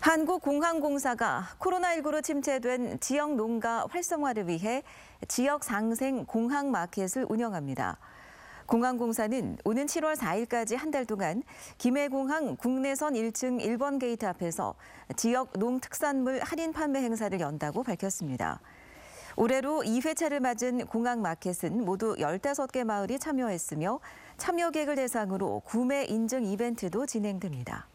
한국공항공사가 코로나19로 침체된 지역 농가 활성화를 위해 지역 상생 공항 마켓을 운영합니다. 공항공사는 오는 7월 4일까지 한 달 동안 김해공항 국내선 1층 1번 게이트 앞에서 지역 농특산물 할인 판매 행사를 연다고 밝혔습니다. 올해로 2회차를 맞은 공항 마켓은 모두 15개 마을이 참여했으며 참여객을 대상으로 구매 인증 이벤트도 진행됩니다.